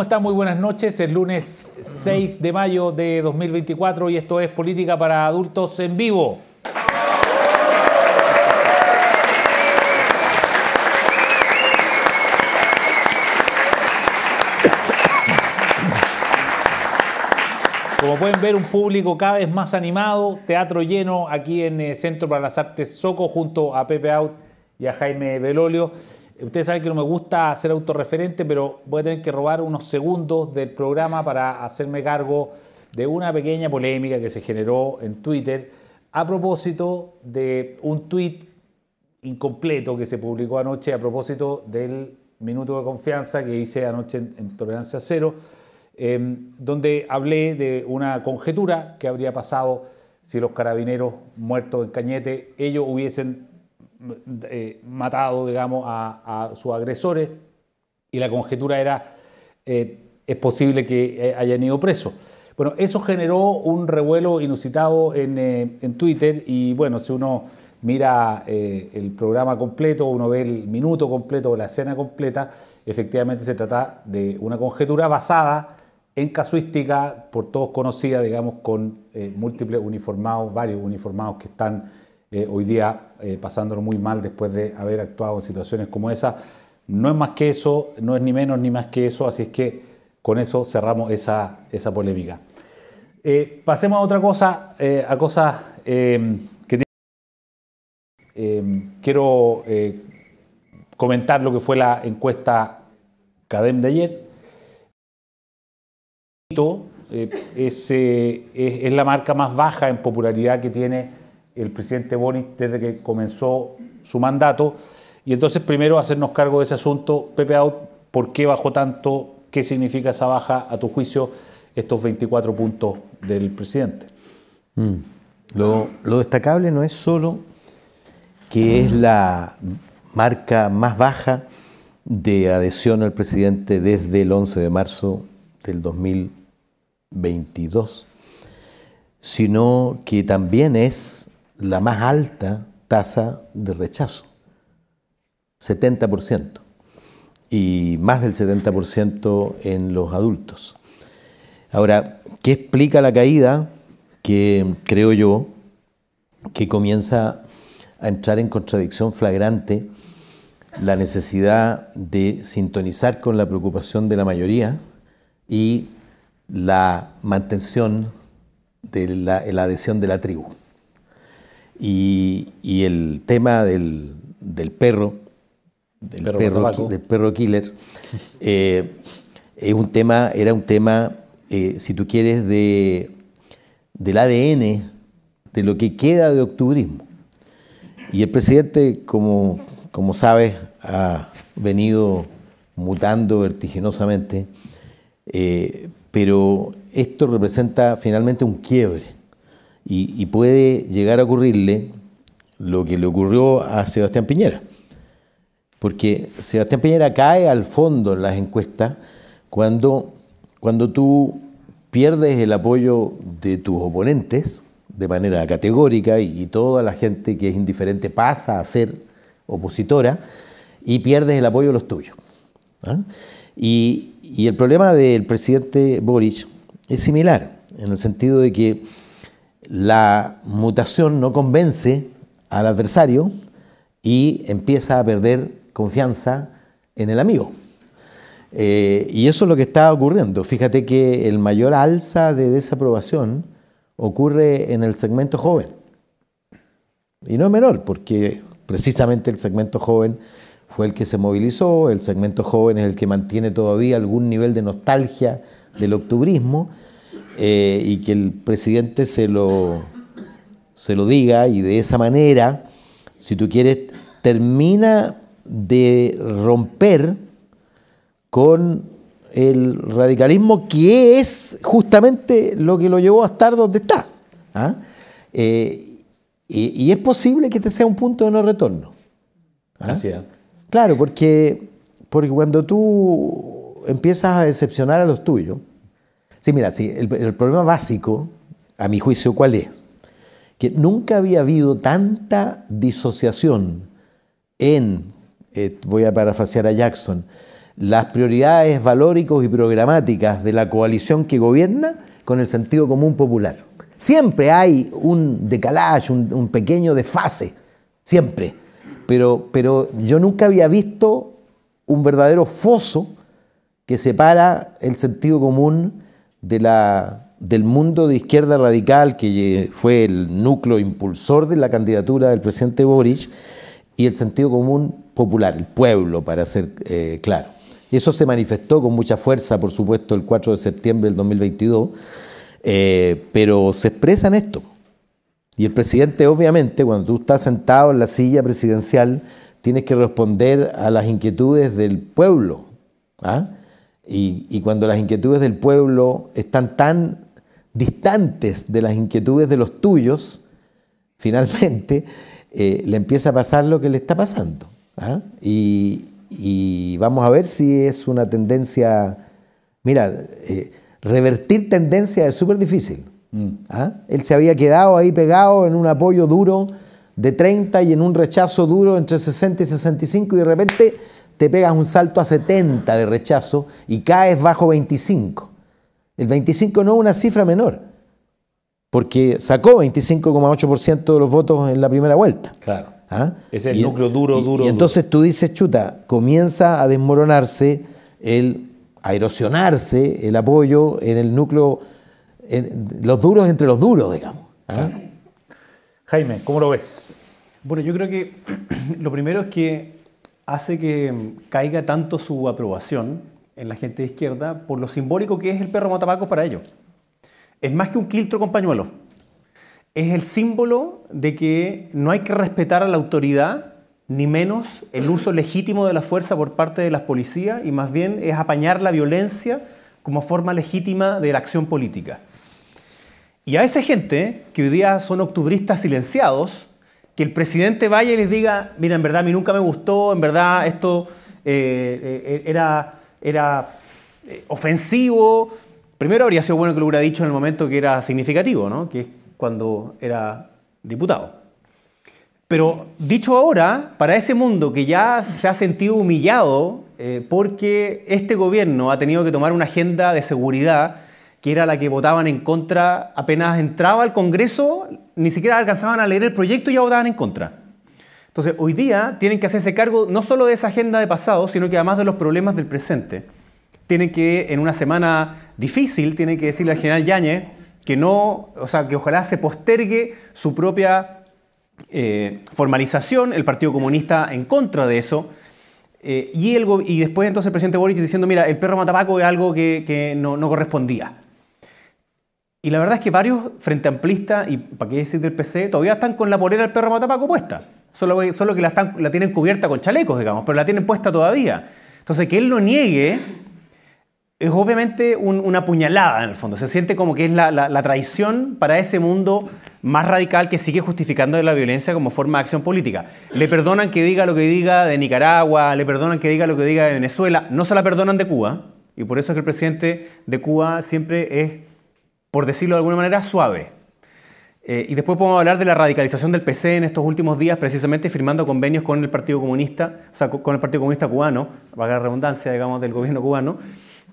¿Cómo están? Muy buenas noches. Es lunes 6 de mayo de 2024 y esto es Política para Adultos en Vivo. Como pueden ver, un público cada vez más animado, teatro lleno aquí en el eh, Centro para las Artes Soco junto a Pepe Out y a Jaime Belolio. Ustedes saben que no me gusta ser autorreferente, pero voy a tener que robar unos segundos del programa para hacerme cargo de una pequeña polémica que se generó en Twitter a propósito de un tuit incompleto que se publicó anoche a propósito del minuto de confianza que hice anoche en, Tolerancia Cero, em, donde hablé de una conjetura que habría pasado si los carabineros muertos en Cañete, ellos hubiesen eh, matado, digamos, a, sus agresores y la conjetura era, eh, es posible que eh, hayan ido presos. Bueno, eso generó un revuelo inusitado en, en Twitter y bueno, si uno mira el programa completo, uno ve el minuto completo o la escena completa, efectivamente se trata de una conjetura basada en casuística por todos conocida, digamos, con múltiples uniformados, varios uniformados que están hoy día eh, pasándolo muy mal después de haber actuado en situaciones como esa. No es más que eso, no es ni menos ni más que eso, así es que con eso cerramos esa, esa polémica. Eh, pasemos a otra cosa, eh, a cosas em, que tienen... Em, quiero comentar lo que fue la encuesta CADEM de ayer. Es, es, es, la marca más baja en popularidad que tiene el presidente Boni desde que comenzó su mandato. Y entonces primero hacernos cargo de ese asunto, Pepe Out, ¿por qué bajó tanto? ¿Qué significa esa baja, a tu juicio, estos 24 puntos del presidente? Mm. Lo, lo, destacable no es solo que es la marca más baja de adhesión al presidente desde el 11 de marzo del 2022, sino que también es la más alta tasa de rechazo, 70%, y más del 70% en los adultos. Ahora, ¿qué explica la caída? Que creo yo que comienza a entrar en contradicción flagrante la necesidad de sintonizar con la preocupación de la mayoría y la mantención de la, la adhesión de la tribu. Y, el tema del, perro, del perro, killer, eh, es un tema, era un tema, eh, si tú quieres, de, del ADN, de lo que queda de octubrismo. Y el presidente, como, como sabes, ha venido mutando vertiginosamente, eh, pero esto representa finalmente un quiebre y, puede llegar a ocurrirle lo que le ocurrió a Sebastián Piñera. Porque Sebastián Piñera cae al fondo en las encuestas cuando, cuando tú pierdes el apoyo de tus oponentes de manera categórica y, toda la gente que es indiferente pasa a ser opositora y pierdes el apoyo de los tuyos. ¿ah? Y, y el problema del presidente Boric es similar, en el sentido de que la mutación no convence al adversario y empieza a perder confianza en el amigo. Eh, y eso es lo que está ocurriendo. Fíjate que el mayor alza de desaprobación ocurre en el segmento joven. Y no es menor, porque precisamente el segmento joven fue el que se movilizó, el segmento joven es el que mantiene todavía algún nivel de nostalgia del octubrismo eh, y que el presidente se lo, se lo diga y de esa manera, si tú quieres, termina de romper con el radicalismo que es justamente lo que lo llevó a estar donde está. ¿ah? Eh, y, es posible que este sea un punto de no retorno. ¿ah? Claro, porque, porque cuando tú empiezas a decepcionar a los tuyos, Sí, mira, el, problema básico, a mi juicio, ¿cuál es? Que nunca había habido tanta disociación en, eh, voy a parafrasear a Jackson, las prioridades valóricos y programáticas de la coalición que gobierna con el sentido común popular. Siempre hay un decalage, un, pequeño desfase, siempre. Pero, pero yo nunca había visto un verdadero foso que separa el sentido común la, del mundo de izquierda radical, que fue el núcleo impulsor de la candidatura del presidente Boric, y el sentido común popular, el pueblo, para ser eh, claro y Eso se manifestó con mucha fuerza, por supuesto, el 4 de septiembre del 2022, eh, pero se expresa en esto. Y el presidente, obviamente, cuando tú estás sentado en la silla presidencial, tienes que responder a las inquietudes del pueblo. ¿ah? Y, cuando las inquietudes del pueblo están tan distantes de las inquietudes de los tuyos, finalmente eh, le empieza a pasar lo que le está pasando. ¿ah? Y, vamos a ver si es una tendencia, mira, eh, revertir tendencia es súper difícil. Mm. ¿ah? Él se había quedado ahí pegado en un apoyo duro de 30 y en un rechazo duro entre 60 y 65 y de repente te pegas un salto a 70 de rechazo y caes bajo 25. El 25 no es una cifra menor, porque sacó 25,8% de los votos en la primera vuelta. Claro. ¿Ah? Es el núcleo duro, duro. Y entonces tú dices, chuta, comienza a desmoronarse, el, a erosionarse el apoyo en el núcleo, los duros entre los duros, digamos. ¿ah? Jaime, ¿cómo lo ves? Bueno, yo creo que lo primero es que hace que caiga tanto su aprobación en la gente de izquierda por lo simbólico que es el perro matabaco para ellos. Es más que un quiltro con pañuelo. Es el símbolo de que no hay que respetar a la autoridad, ni menos el uso legítimo de la fuerza por parte de las policías, y más bien es apañar la violencia como forma legítima de la acción política. Y a esa gente, que hoy día son octubristas silenciados, que el presidente vaya y les diga, mira, en verdad a mí nunca me gustó, en verdad esto eh, eh, eh, era, era ofensivo. Primero habría sido bueno que lo hubiera dicho en el momento que era significativo, que es cuando era diputado. Pero dicho ahora, para ese mundo que ya se ha sentido humillado porque este gobierno ha tenido que tomar una agenda de seguridad que era la que votaban en contra apenas entraba al Congreso, ni siquiera alcanzaban a leer el proyecto y ya votaban en contra. Entonces, hoy día tienen que hacerse cargo no solo de esa agenda de pasado, sino que además de los problemas del presente. Tienen que, en una semana difícil, tienen que decirle al general Yáñez que no, o sea, que ojalá se postergue su propia eh, formalización, el Partido Comunista en contra de eso, eh, y, el, y después entonces el presidente Boric diciendo, mira, el perro matapaco es algo que, no correspondía. Y la verdad es que varios frente amplistas, y para qué decir del PC, todavía están con la polera del perro matapaco puesta. Solo, solo que la, están, tienen cubierta con chalecos, digamos, pero la tienen puesta todavía. Entonces, que él lo niegue es obviamente una puñalada en el fondo. Se siente como que es la, la, traición para ese mundo más radical que sigue justificando la violencia como forma de acción política. Le perdonan que diga lo que diga de Nicaragua, le perdonan que diga lo que diga de Venezuela, no se la perdonan de Cuba, y por eso es que el presidente de Cuba siempre es por decirlo de alguna manera, suave. Eh, y después podemos hablar de la radicalización del PC en estos últimos días, precisamente firmando convenios con el Partido Comunista, o sea, con el Partido Comunista cubano, para la redundancia, digamos, del gobierno cubano.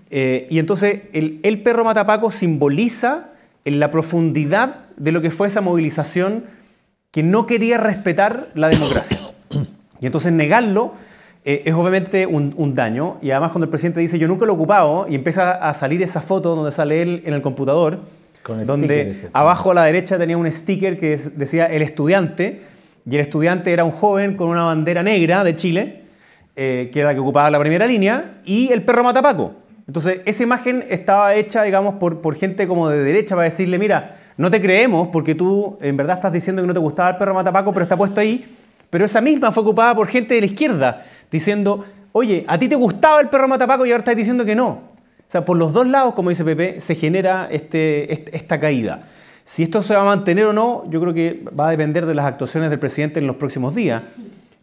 Eh, y entonces el, perro matapaco simboliza en la profundidad de lo que fue esa movilización que no quería respetar la democracia. Y entonces negarlo eh, es obviamente un, daño. Y además cuando el presidente dice, yo nunca lo he ocupado, y empieza a salir esa foto donde sale él en el computador, donde abajo a la derecha tenía un sticker que decía el estudiante, y el estudiante era un joven con una bandera negra de Chile, eh, que era la que ocupaba la primera línea, y el perro Matapaco. Entonces, esa imagen estaba hecha, digamos, por, por gente como de derecha para decirle, mira, no te creemos porque tú en verdad estás diciendo que no te gustaba el perro Matapaco, pero está puesto ahí. Pero esa misma fue ocupada por gente de la izquierda diciendo, oye, a ti te gustaba el perro matapaco y ahora estás diciendo que no. O sea, por los dos lados, como dice Pepe, se genera este, este, esta caída. Si esto se va a mantener o no, yo creo que va a depender de las actuaciones del presidente en los próximos días.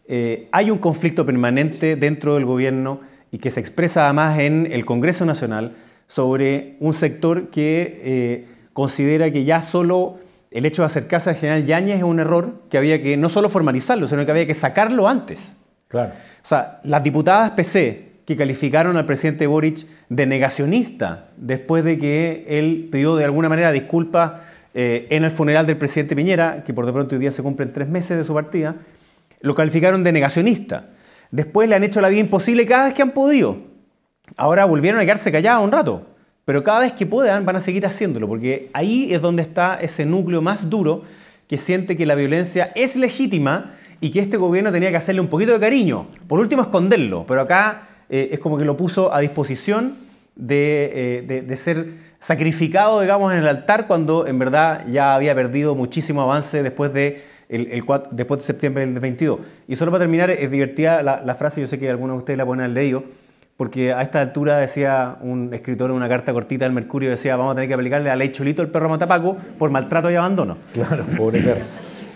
Eh, hay un conflicto permanente dentro del gobierno y que se expresa además en el Congreso Nacional sobre un sector que eh, considera que ya solo el hecho de acercarse al general Yáñez es un error que había que no solo formalizarlo, sino que había que sacarlo antes. O sea, las diputadas PC que calificaron al presidente Boric de negacionista después de que él pidió de alguna manera disculpas eh, en el funeral del presidente Piñera, que por de pronto hoy día se cumplen tres meses de su partida, lo calificaron de negacionista. Después le han hecho la vida imposible cada vez que han podido. Ahora volvieron a quedarse callados un rato, pero cada vez que puedan van a seguir haciéndolo, porque ahí es donde está ese núcleo más duro que siente que la violencia es legítima y que este gobierno tenía que hacerle un poquito de cariño, por último esconderlo, pero acá eh, es como que lo puso a disposición eh, de, ser sacrificado, digamos, en el altar cuando en verdad ya había perdido muchísimo avance después de, el, después de septiembre del 22. Y solo para terminar, es divertida la, frase, yo sé que algunos de ustedes la ponen al leído, porque a esta altura decía un escritor en una carta cortita del Mercurio, decía, vamos a tener que aplicarle a ley Chulito el perro Matapaco por maltrato y abandono. Claro, pobre perro.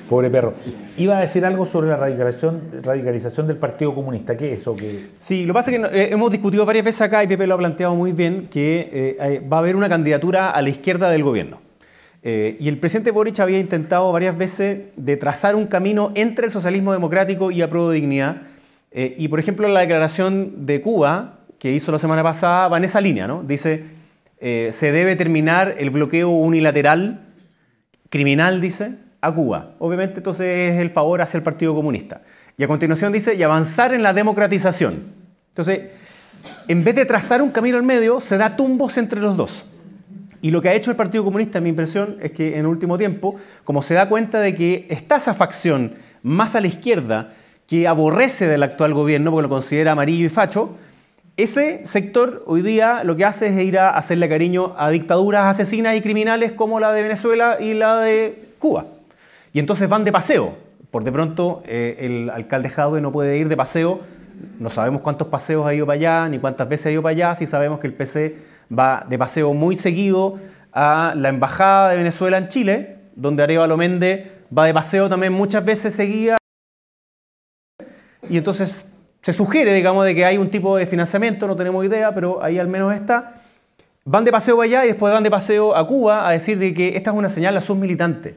Pobre perro. Iba a decir algo sobre la radicalización, radicalización del Partido Comunista. ¿Qué es eso? qué? Sí, lo que pasa es que eh, hemos discutido varias veces acá y Pepe lo ha planteado muy bien, que eh, va a haber una candidatura a la izquierda del gobierno. Eh, y el presidente Boric había intentado varias veces de trazar un camino entre el socialismo democrático y prueba de dignidad. y por ejemplo, la declaración de Cuba que hizo la semana pasada va en esa línea, ¿no? Dice, se debe terminar el bloqueo unilateral, criminal, dice, a Cuba. Obviamente entonces es el favor hacia el Partido Comunista. Y a continuación dice, y avanzar en la democratización. Entonces, en vez de trazar un camino al medio, se da tumbos entre los dos. Y lo que ha hecho el Partido Comunista, en mi impresión, es que en último tiempo, como se da cuenta de que está esa facción más a la izquierda que aborrece del actual gobierno porque lo considera amarillo y facho, ese sector hoy día lo que hace es ir a hacerle cariño a dictaduras asesinas y criminales como la de Venezuela y la de Cuba. Y entonces van de paseo. Por de pronto eh, el alcalde Jadwe no puede ir de paseo. No sabemos cuántos paseos ha ido para allá, ni cuántas veces ha ido para allá. si sabemos que el PC va de paseo muy seguido a la Embajada de Venezuela en Chile, donde Arevalo Méndez va de paseo también muchas veces seguida. Y entonces se sugiere, digamos, de que hay un tipo de financiamiento, no tenemos idea, pero ahí al menos está. Van de paseo allá y después van de paseo a Cuba a decir de que esta es una señal a sus militantes.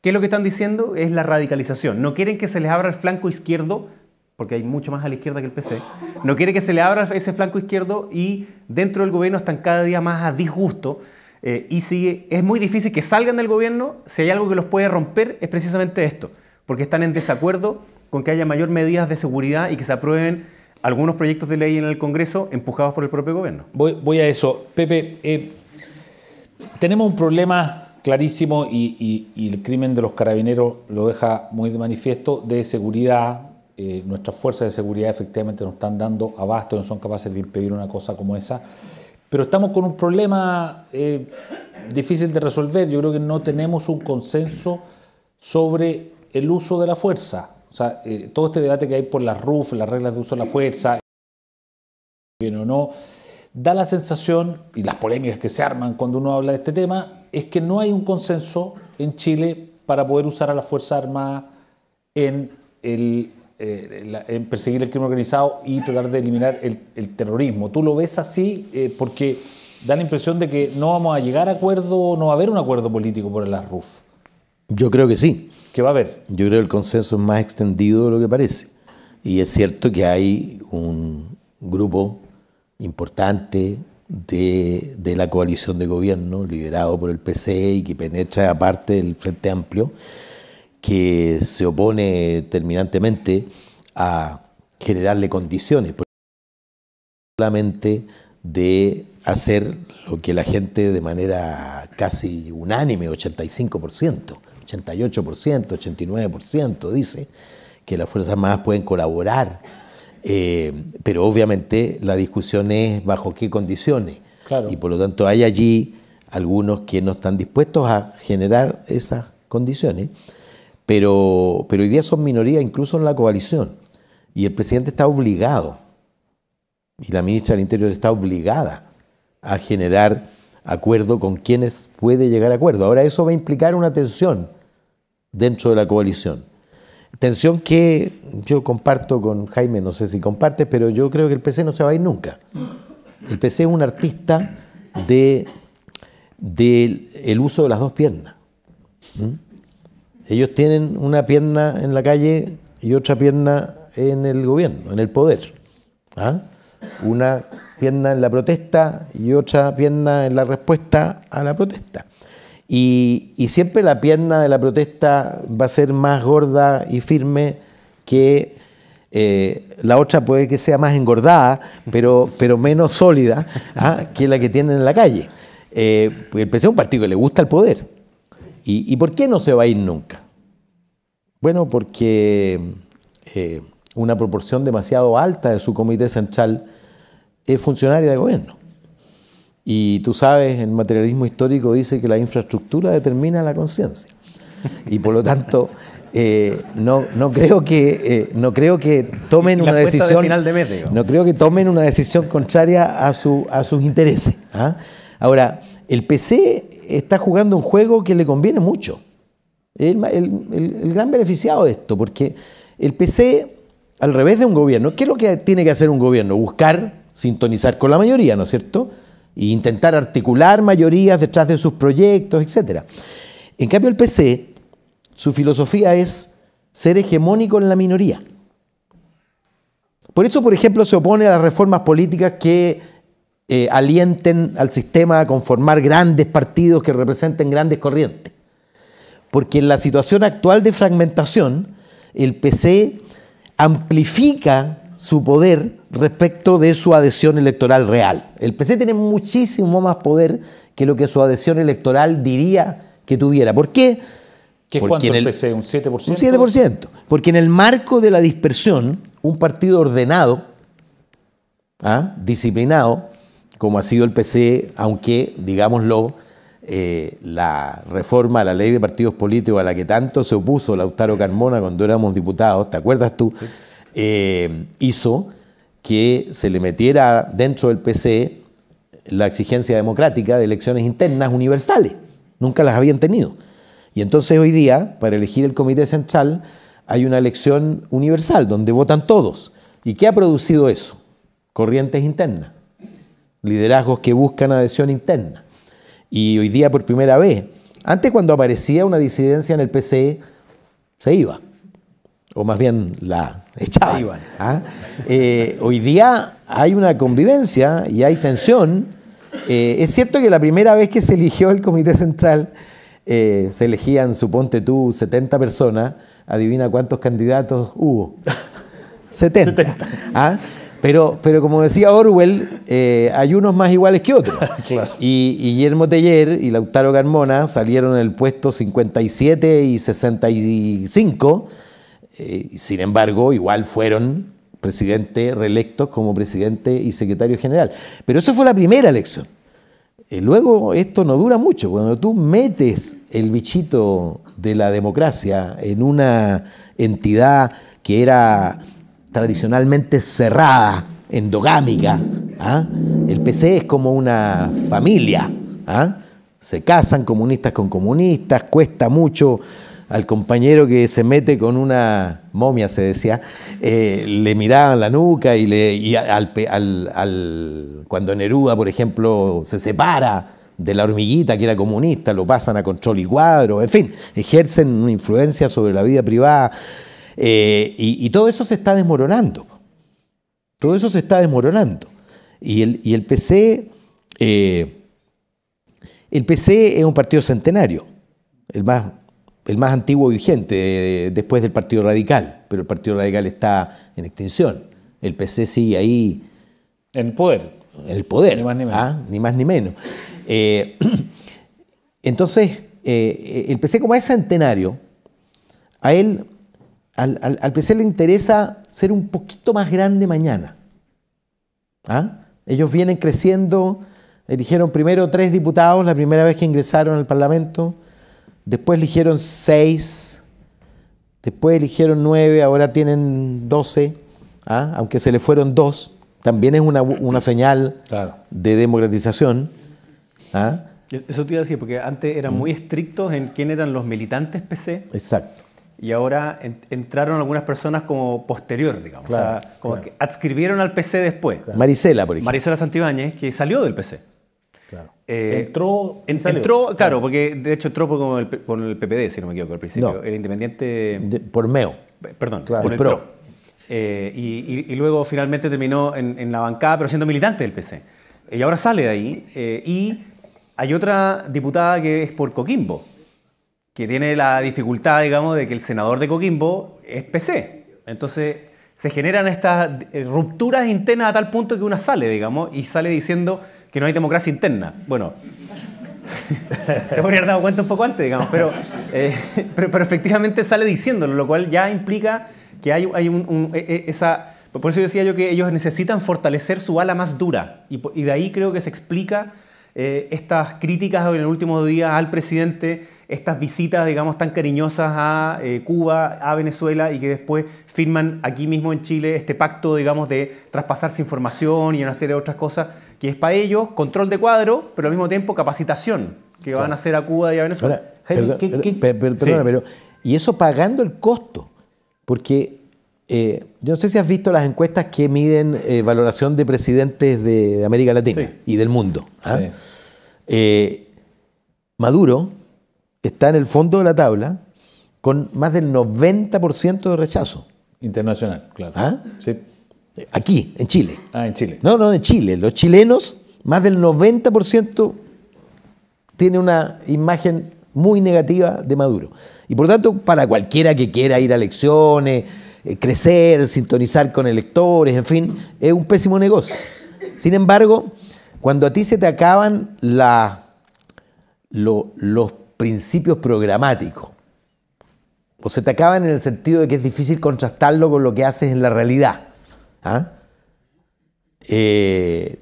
¿Qué es lo que están diciendo? Es la radicalización. No quieren que se les abra el flanco izquierdo, porque hay mucho más a la izquierda que el PC. No quieren que se les abra ese flanco izquierdo y dentro del gobierno están cada día más a disgusto. Eh, y sigue, es muy difícil que salgan del gobierno. Si hay algo que los puede romper, es precisamente esto, porque están en desacuerdo con que haya mayor medidas de seguridad y que se aprueben algunos proyectos de ley en el Congreso empujados por el propio gobierno. Voy, a eso. Pepe, eh, tenemos un problema clarísimo y, el crimen de los carabineros lo deja muy de manifiesto, de seguridad. Eh, nuestras fuerzas de seguridad efectivamente nos están dando abasto, no son capaces de impedir una cosa como esa. Pero estamos con un problema eh, difícil de resolver. Yo creo que no tenemos un consenso sobre el uso de la fuerza. O sea, eh, todo este debate que hay por las RUF, las reglas de uso de la fuerza, bien o no, da la sensación, y las polémicas que se arman cuando uno habla de este tema, es que no hay un consenso en Chile para poder usar a la Fuerzas Armada eh, en, perseguir el crimen organizado y tratar de eliminar el, terrorismo. ¿Tú lo ves así? Eh, porque da la impresión de que no vamos a llegar a acuerdo, no va a haber un acuerdo político por el ARRUF. Yo creo que sí. ¿Que va a haber? Yo creo que el consenso es más extendido de lo que parece. Y es cierto que hay un grupo importante de, la coalición de gobierno liderado por el PC y que penetra aparte del Frente Amplio, que se opone terminantemente a generarle condiciones, solamente de hacer lo que la gente de manera casi unánime, 85%, 88%, 89%, dice, que las Fuerzas Armadas pueden colaborar eh, pero obviamente la discusión es bajo qué condiciones. Y por lo tanto hay allí algunos que no están dispuestos a generar esas condiciones, pero, pero hoy día son minorías incluso en la coalición. Y el presidente está obligado, y la ministra del Interior está obligada a generar acuerdo con quienes puede llegar a acuerdo. Ahora eso va a implicar una tensión dentro de la coalición. Tensión que yo comparto con Jaime, no sé si compartes, pero yo creo que el PC no se va a ir nunca. El PC es un artista de, uso de las dos piernas. Ellos tienen una pierna en la calle y otra pierna en el gobierno, en el poder. ¿ah? Una pierna en la protesta y otra pierna en la respuesta a la protesta. y siempre la pierna de la protesta va a ser más gorda y firme que eh, la otra puede que sea más engordada, pero, pero menos sólida ¿ah? que la que tienen en la calle. Eh, pues el PC es un partido que le gusta el poder. ¿Y, por qué no se va a ir nunca? Bueno, porque eh, una proporción demasiado alta de su comité central es funcionaria de gobierno. Y tú sabes, el materialismo histórico dice que la infraestructura determina la conciencia. Y por lo tanto, eh, no, no, creo que, eh, no creo que tomen una decisión. no creo que tomen una decisión contraria a, a sus intereses. ¿ah? Ahora, el PC está jugando un juego que le conviene mucho. El, el, el, gran beneficiado de esto, porque el PC, al revés de un gobierno, ¿qué es lo que tiene que hacer un gobierno? Buscar sintonizar con la mayoría, ¿no es cierto? E intentar articular mayorías detrás de sus proyectos, etc. En cambio, el PC su filosofía es ser hegemónico en la minoría. Por eso, por ejemplo, se opone a las reformas políticas que eh, alienten al sistema a conformar grandes partidos que representen grandes corrientes. Porque en la situación actual de fragmentación, el PC amplifica su poder respecto de su adhesión electoral real. El PC tiene muchísimo más poder que lo que su adhesión electoral diría que tuviera. ¿Por qué? ¿Qué cuánto el, PC? ¿Un 7%? Un 7%. Porque en el marco de la dispersión, un partido ordenado, ¿ah? disciplinado, como ha sido el PC, aunque, digámoslo, eh, la reforma a la ley de partidos políticos a la que tanto se opuso Lautaro Carmona cuando éramos diputados, ¿te acuerdas tú? Eh, hizo que se le metiera dentro del PC la exigencia democrática de elecciones internas universales. Nunca las habían tenido. Y entonces hoy día, para elegir el comité central, hay una elección universal donde votan todos. ¿Y qué ha producido eso? Corrientes internas, liderazgos que buscan adhesión interna. Y hoy día por primera vez, antes cuando aparecía una disidencia en el PC, se iba, o más bien la echaba. ¿Ah? Eh, hoy día hay una convivencia y hay tensión. Eh, es cierto que la primera vez que se eligió el Comité Central, eh, se elegían, suponte tú, 70 personas, adivina cuántos candidatos hubo. 70. ¿Ah? Pero, pero como decía Orwell, eh, hay unos más iguales que otros. y, Guillermo Teller y Lautaro Garmona salieron en el puesto 57 y 65. Eh, sin embargo, igual fueron presidente reelectos como presidente y secretario general. Pero eso fue la primera elección. y luego esto no dura mucho. Cuando tú metes el bichito de la democracia en una entidad que era tradicionalmente cerrada, endogámica. ¿ah? El PC es como una familia. ¿ah? Se casan comunistas con comunistas, cuesta mucho al compañero que se mete con una momia, se decía, eh, le miraban la nuca y, le, y al, al, al, cuando Neruda, por ejemplo, se separa de la hormiguita que era comunista, lo pasan a control y cuadro, en fin, ejercen una influencia sobre la vida privada eh, y, todo eso se está desmoronando. Todo eso se está desmoronando. Y el, PC, el PC eh, es un partido centenario, el más, el más antiguo vigente eh, después del Partido Radical, pero el Partido Radical está en extinción. El PC sigue ahí. En el poder. En el poder. más ni ah, Ni más ni menos. Eh, entonces, eh, el PC como es centenario, a él, al, PC le interesa ser un poquito más grande mañana. ¿Ah? Ellos vienen creciendo, eligieron primero tres diputados la primera vez que ingresaron al Parlamento, después eligieron seis, después eligieron nueve, ahora tienen doce, ¿ah? aunque se le fueron dos, también es una, señal de democratización. ¿Ah? Eso te iba a decir, porque antes eran mm. muy estrictos en quién eran los militantes PC. Exacto. Y ahora entraron algunas personas como posterior, digamos. o sea, como que adscribieron al PC después. Marisela, por ejemplo. Marisela Santibáñez, que salió del PC. Claro. Eh, entró. Entró, claro, porque de hecho entró con el, con el, PPD, si no me equivoco, al principio. Era independiente. por MEO. Perdón, por PRO. Eh, y, luego finalmente terminó en, la bancada, pero siendo militante del PC. Y ahora sale de ahí eh, y hay otra diputada que es por Coquimbo, que tiene la dificultad, digamos, de que el senador de Coquimbo es PC. Entonces se generan estas eh, rupturas internas a tal punto que una sale, digamos, y sale diciendo que no hay democracia interna. Bueno, se podría haber dado cuenta un poco antes, digamos, eh, pero, pero, efectivamente sale diciéndolo, lo cual ya implica que hay, hay un, e, e, esa... Por eso decía yo que ellos necesitan fortalecer su ala más dura, y, y de ahí creo que se explica eh, estas críticas en el último día al presidente, estas visitas, digamos, tan cariñosas a eh, Cuba, a Venezuela, y que después firman aquí mismo en Chile este pacto, digamos, de traspasarse información y una serie de otras cosas, que es para ellos control de cuadro, pero al mismo tiempo capacitación que van a hacer a Cuba y a Venezuela. y eso pagando el costo, porque eh, yo no sé si has visto las encuestas que miden eh, valoración de presidentes de, América Latina y del mundo. ¿ah? Eh, Maduro está en el fondo de la tabla con más del 90% de rechazo. Internacional, claro. ¿Ah? Aquí, en Chile. Ah, en Chile. No, no, en Chile. Los chilenos, más del 90% tiene una imagen muy negativa de Maduro. Y por tanto, para cualquiera que quiera ir a elecciones, eh, crecer, sintonizar con electores, en fin, es un pésimo negocio. Sin embargo, cuando a ti se te acaban la, los principios programáticos, o se te acaban en el sentido de que es difícil contrastarlo con lo que haces en la realidad, ¿ah? eh,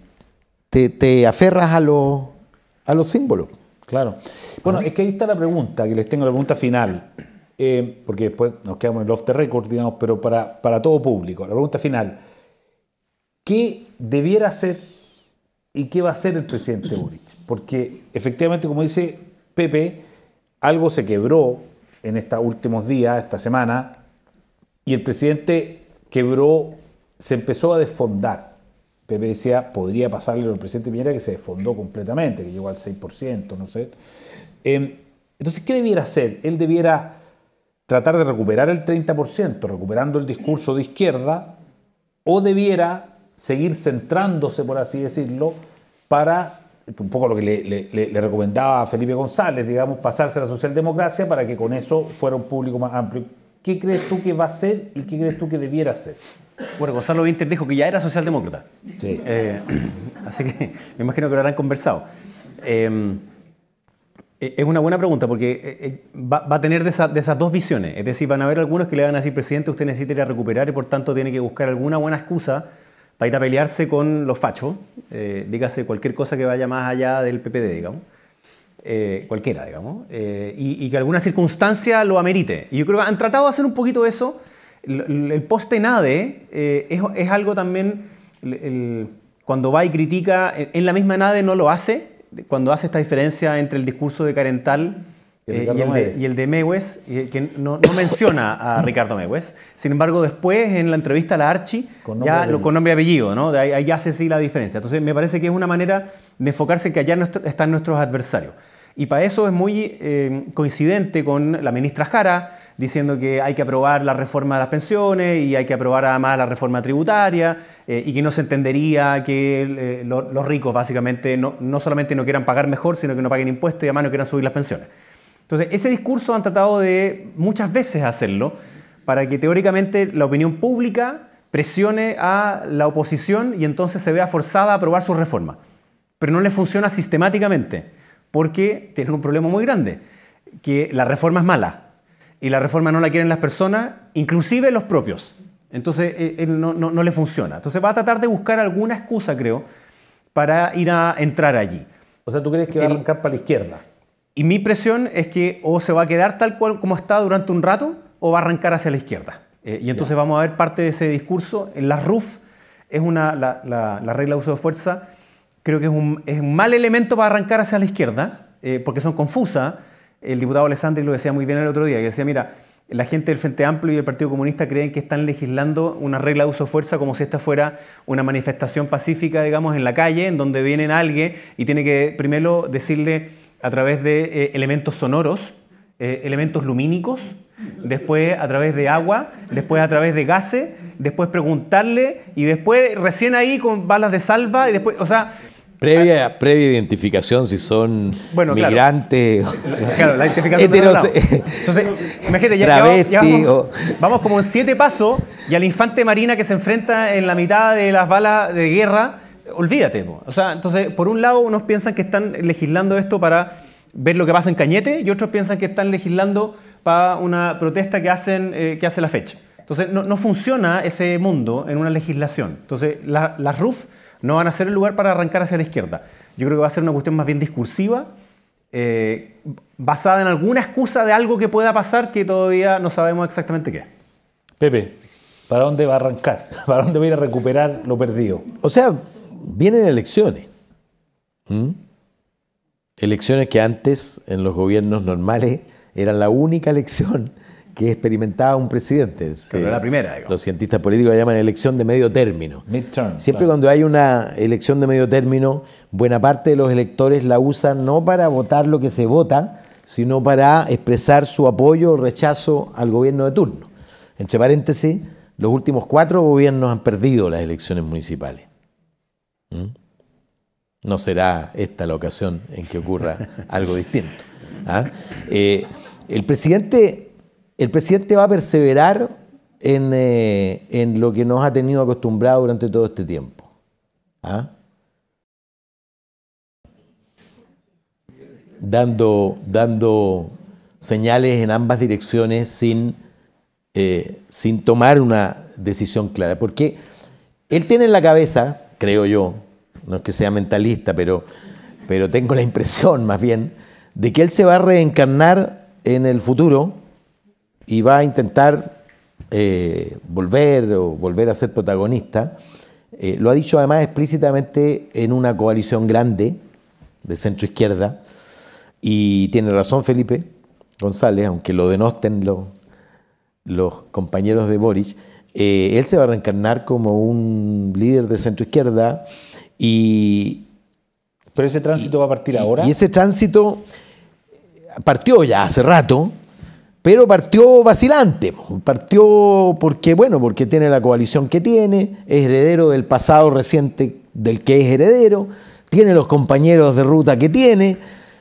te, aferras a, a los símbolos. Claro. Bueno, es que ahí está la pregunta, que les tengo la pregunta final. Eh, porque después nos quedamos en el off the record, digamos, pero para, para todo público. La pregunta final, ¿qué debiera hacer y qué va a hacer el presidente Boric? Porque efectivamente, como dice Pepe, algo se quebró en estos últimos días, esta semana, y el presidente quebró, se empezó a desfondar. Pepe decía, podría pasarle al presidente Piñera que se desfondó completamente, que llegó al 6%, no sé. Em, entonces, ¿qué debiera hacer? Él debiera tratar de recuperar el 30%, recuperando el discurso de izquierda, o debiera seguir centrándose, por así decirlo, para, un poco lo que le, recomendaba a Felipe González, digamos, pasarse a la socialdemocracia para que con eso fuera un público más amplio. ¿Qué crees tú que va a ser y qué crees tú que debiera ser? Bueno, Gonzalo Vinter dijo que ya era socialdemócrata. Sí. Eh, así que me imagino que lo habrán conversado. Eh, eh, es una buena pregunta porque eh, eh, va, a tener de, esas dos visiones. Es decir, van a haber algunos que le van a decir, presidente, usted necesita ir a recuperar y por tanto tiene que buscar alguna buena excusa para ir a pelearse con los fachos. dígase cualquier cosa que vaya más allá del PPD, digamos. cualquiera, digamos. y, que alguna circunstancia lo amerite. Y yo creo que han tratado de hacer un poquito eso. El, poste NADE es, algo también, cuando va y critica, en la misma NADE no lo hace cuando hace esta diferencia entre el discurso de Carental y, eh, el de, y, Mewes, que no, menciona a Ricardo Mewes. Sin embargo, después en la entrevista a la Archi, ya, lo con nombre apellido, ¿no? ahí, hace sí la diferencia. Entonces, me parece que es una manera de enfocarse que allá están nuestros adversarios. Y para eso es muy eh, coincidente con la ministra Jara, diciendo que hay que aprobar la reforma de las pensiones y hay que aprobar además la reforma tributaria eh, y que no se entendería que eh, los ricos básicamente no, no, solamente no quieran pagar mejor, sino que no paguen impuestos y además no quieran subir las pensiones. Entonces, ese discurso han tratado de muchas veces hacerlo para que teóricamente la opinión pública presione a la oposición y entonces se vea forzada a aprobar su reforma. Pero no le funciona sistemáticamente porque tienen un problema muy grande, que la reforma es mala y la reforma no la quieren las personas, inclusive los propios. Entonces eh, no, no, no, le funciona. Entonces va a tratar de buscar alguna excusa, creo, para ir a entrar allí. O sea, ¿tú crees que va a arrancar para la izquierda? Y mi presión es que o se va a quedar tal cual como está durante un rato o va a arrancar hacia la izquierda. Eh, y entonces vamos a ver parte de ese discurso. En la RUF es una, la, la, la, regla de uso de fuerza, creo que es un, es mal elemento para arrancar hacia la izquierda, eh, porque son confusas el diputado Alessandri lo decía muy bien el otro día, que decía, mira, la gente del Frente Amplio y el Partido Comunista creen que están legislando una regla de uso de fuerza como si esta fuera una manifestación pacífica, digamos, en la calle, en donde viene alguien y tiene que primero decirle a través de eh, elementos sonoros, eh, elementos lumínicos, después a través de agua, después a través de gases, después preguntarle y después recién ahí con balas de salva y después, o sea... Previa, ah, previa identificación si son migrantes. Claro. la identificación. Entonces, imagínate, ya, vamos, vamos, como en siete pasos y al infante marina que se enfrenta en la mitad de las balas de guerra, olvídate. O sea, entonces, por un lado, unos piensan que están legislando esto para ver lo que pasa en Cañete y otros piensan que están legislando para una protesta que, hacen, eh, que hace la fecha. Entonces, no, funciona ese mundo en una legislación. Entonces, la RUF no van a ser el lugar para arrancar hacia la izquierda. Yo creo que va a ser una cuestión más bien discursiva, eh, basada en alguna excusa de algo que pueda pasar que todavía no sabemos exactamente qué. Pepe, ¿para dónde va a arrancar? ¿Para dónde va a ir a recuperar lo perdido? O sea, vienen elecciones. ¿Mm? Elecciones que antes en los gobiernos normales eran la única elección que experimentaba un presidente. la primera. Los cientistas políticos la llaman elección de medio término. Siempre cuando hay una elección de medio término, buena parte de los electores la usan no para votar lo que se vota, sino para expresar su apoyo o rechazo al gobierno de turno. Entre paréntesis, los últimos cuatro gobiernos han perdido las elecciones municipales. ¿Mm? No será esta la ocasión en que ocurra algo distinto. ¿ah? Eh, el presidente el presidente va a perseverar en, eh, lo que nos ha tenido acostumbrado durante todo este tiempo. ¿Ah? Dando, dando señales en ambas direcciones sin, eh, sin tomar una decisión clara. Porque él tiene en la cabeza, creo yo, no es que sea mentalista, pero, pero tengo la impresión más bien, de que él se va a reencarnar en el futuro y va a intentar eh, volver o volver a ser protagonista. Eh, lo ha dicho además explícitamente en una coalición grande de centro izquierda y tiene razón Felipe González, aunque lo denosten los, compañeros de Boric, eh, él se va a reencarnar como un líder de centro izquierda y... Pero ese tránsito va a partir ahora. Y ese tránsito partió ya hace rato, pero partió vacilante, partió porque, bueno, porque tiene la coalición que tiene, es heredero del pasado reciente del que es heredero, tiene los compañeros de ruta que tiene,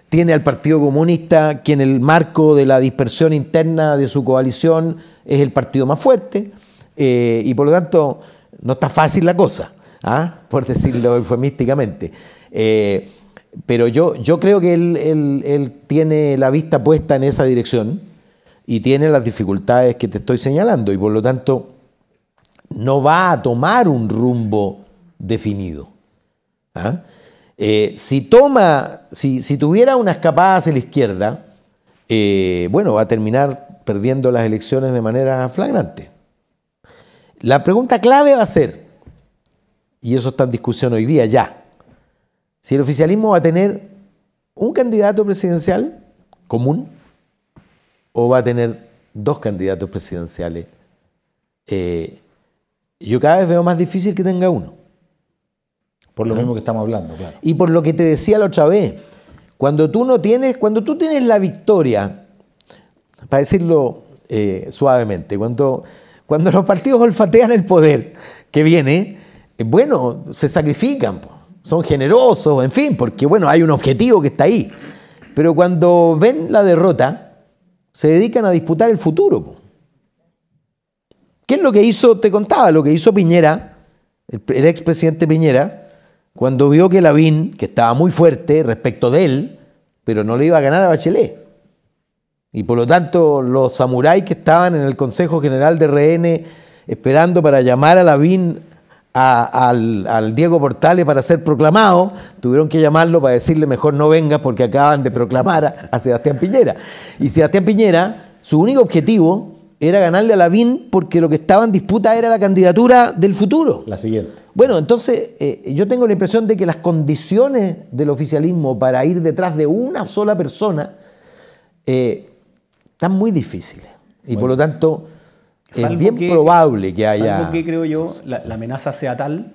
tiene al Partido Comunista, que en el marco de la dispersión interna de su coalición es el partido más fuerte, eh, y por lo tanto no está fácil la cosa, ¿ah? por decirlo eufemísticamente. Eh, pero yo, yo creo que él, él tiene la vista puesta en esa dirección y tiene las dificultades que te estoy señalando y por lo tanto no va a tomar un rumbo definido. ¿ah? Eh, si toma, si, tuviera una escapada hacia la izquierda, eh, bueno, va a terminar perdiendo las elecciones de manera flagrante. La pregunta clave va a ser, y eso está en discusión hoy día ya, si el oficialismo va a tener un candidato presidencial común o va a tener dos candidatos presidenciales. Eh, yo cada vez veo más difícil que tenga uno. Por lo, mismo que estamos hablando, claro. Y por lo que te decía la otra vez, cuando tú no tienes, cuando tú tienes la victoria, para decirlo eh, suavemente, cuando, cuando los partidos olfatean el poder que viene, eh, bueno, se sacrifican, son generosos, en fin, porque bueno, hay un objetivo que está ahí. Pero cuando ven la derrota, se dedican a disputar el futuro. ¿Qué es lo que hizo? Te contaba, lo que hizo Piñera, el, ex expresidente Piñera, cuando vio que Lavín, que estaba muy fuerte respecto de él, pero no le iba a ganar a Bachelet. Y por lo tanto, los samuráis que estaban en el Consejo General de RN esperando para llamar a Lavín al, Diego Portales para ser proclamado, tuvieron que llamarlo para decirle mejor no venga porque acaban de proclamar a, Sebastián Piñera. Y Sebastián Piñera, su único objetivo era ganarle a Lavín porque lo que estaba en disputa era la candidatura del futuro. La siguiente. Bueno, entonces eh, yo tengo la impresión de que las condiciones del oficialismo para ir detrás de una sola persona eh, están muy difíciles. Y por lo tanto es bien probable que haya... Salvo que creo yo la, amenaza sea tal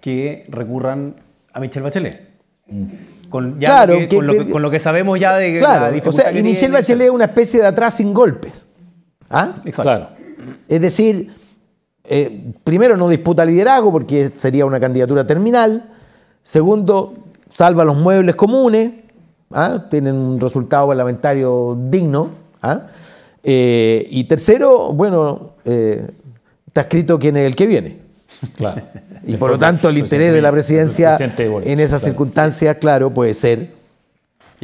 que recurran a Michelle Bachelet. Mm. Con, claro, con, lo que, sabemos ya de claro, O sea, y Michelle Bachelet es una especie de atrás sin golpes. ¿Ah? Exacto. Es decir, eh, primero no disputa liderazgo porque sería una candidatura terminal. Segundo, salva los muebles comunes. ¿ah? Tienen un resultado parlamentario digno. ¿ah? Eh, y tercero, bueno, eh, está escrito quién es el que viene. Y por lo tanto, el interés de la presidencia en esas circunstancias, claro, puede ser.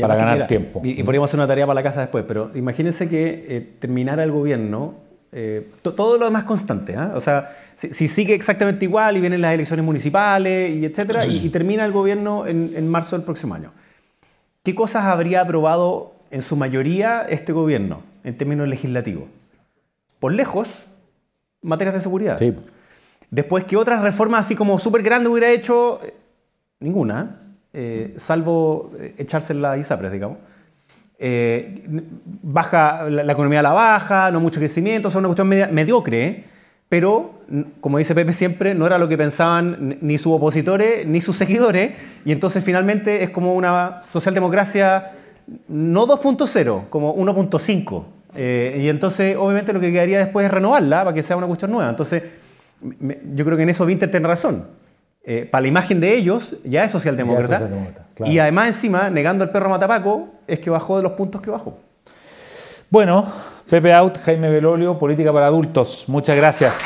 para ganar tiempo. Y, podríamos hacer una tarea para la casa después, pero imagínense que eh, terminara el gobierno, todo lo demás constante, ¿ah? o sea, si, sigue exactamente igual y vienen las elecciones municipales y etcétera, y, termina el gobierno en marzo del próximo año, ¿qué cosas habría aprobado en su mayoría este gobierno? en términos legislativos. Por lejos, materias de seguridad. Después, que otras reformas así como súper grandes hubiera hecho? Ninguna, eh, salvo eh, echarse la ISAPRES, digamos. Eh, baja, la, economía la baja, no mucho crecimiento, es una cuestión mediocre, pero como dice Pepe siempre, no era lo que pensaban ni sus opositores ni sus seguidores, y entonces finalmente es como una socialdemocracia no 2.0, como 1.5. Eh, y entonces, obviamente, lo que quedaría después es renovarla para que sea una cuestión nueva. Entonces, yo creo que en eso Winter tiene razón. Eh, para la imagen de ellos, ya es socialdemócrata. Y además, encima, negando al perro Matapaco, es que bajó de los puntos que bajó. Bueno, Pepe Out, Jaime Belolio, Política para Adultos. Muchas gracias.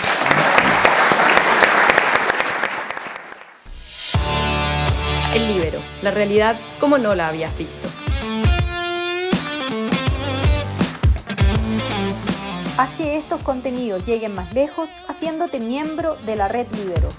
El libero, la realidad como no la habías visto. Haz que estos contenidos lleguen más lejos haciéndote miembro de la red Libero.